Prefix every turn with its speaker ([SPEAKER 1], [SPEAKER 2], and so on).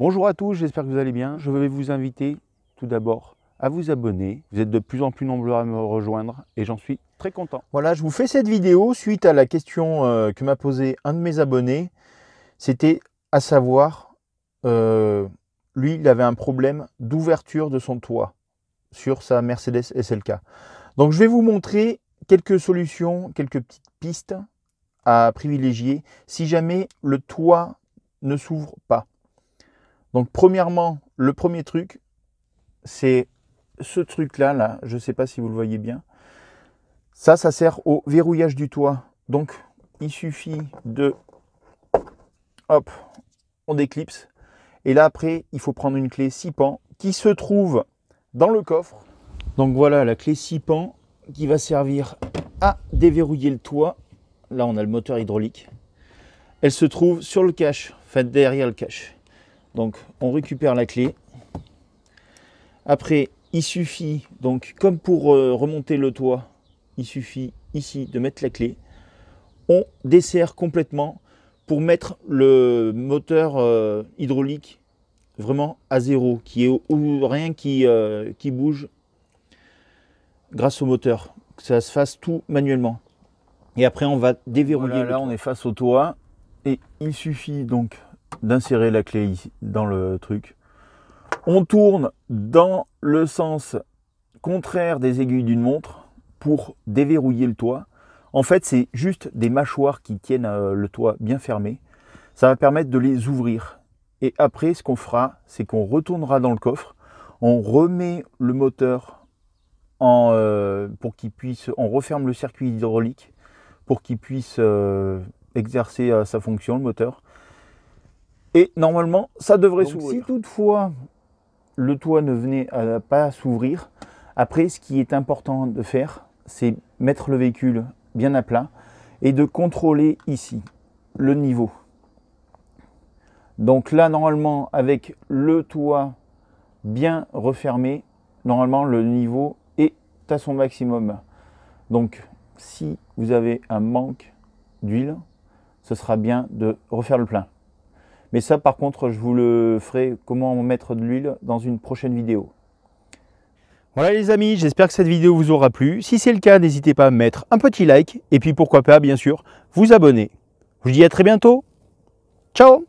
[SPEAKER 1] Bonjour à tous, j'espère que vous allez bien. Je vais vous inviter tout d'abord à vous abonner. Vous êtes de plus en plus nombreux à me rejoindre et j'en suis très content. Voilà, je vous fais cette vidéo suite à la question euh, que m'a posé un de mes abonnés. C'était à savoir, euh, lui, il avait un problème d'ouverture de son toit sur sa Mercedes SLK. Donc je vais vous montrer quelques solutions, quelques petites pistes à privilégier si jamais le toit ne s'ouvre pas. Donc premièrement, le premier truc, c'est ce truc-là, là, je ne sais pas si vous le voyez bien. Ça, ça sert au verrouillage du toit. Donc il suffit de... Hop, on déclipse. Et là après, il faut prendre une clé 6 pans qui se trouve dans le coffre. Donc voilà la clé 6 pans qui va servir à déverrouiller le toit. Là on a le moteur hydraulique. Elle se trouve sur le cache, enfin derrière le cache. Donc on récupère la clé. Après, il suffit, donc comme pour euh, remonter le toit, il suffit ici de mettre la clé. On desserre complètement pour mettre le moteur euh, hydraulique vraiment à zéro, qui est rien qui, euh, qui bouge grâce au moteur, que ça se fasse tout manuellement. Et après, on va déverrouiller. là, on est face au toit et il suffit donc d'insérer la clé ici, dans le truc. On tourne dans le sens contraire des aiguilles d'une montre pour déverrouiller le toit. En fait, c'est juste des mâchoires qui tiennent euh, le toit bien fermé. Ça va permettre de les ouvrir. Et après, ce qu'on fera, c'est qu'on retournera dans le coffre, on remet le moteur euh, pour qu'il puisse, on referme le circuit hydraulique pour qu'il puisse euh, exercer sa fonction, le moteur. Et normalement, ça devrait s'ouvrir. Si toutefois le toit ne venait à pas s'ouvrir, après, ce qui est important de faire, c'est mettre le véhicule bien à plat et de contrôler ici le niveau. Donc là, normalement, avec le toit bien refermé, normalement, le niveau est à son maximum. Donc, si vous avez un manque d'huile, ce sera bien de refaire le plein. Mais ça, par contre, je vous le ferai comment mettre de l'huile dans une prochaine vidéo. Voilà les amis, j'espère que cette vidéo vous aura plu. Si c'est le cas, n'hésitez pas à mettre un petit like et puis pourquoi pas, bien sûr, vous abonner. Je vous dis à très bientôt. Ciao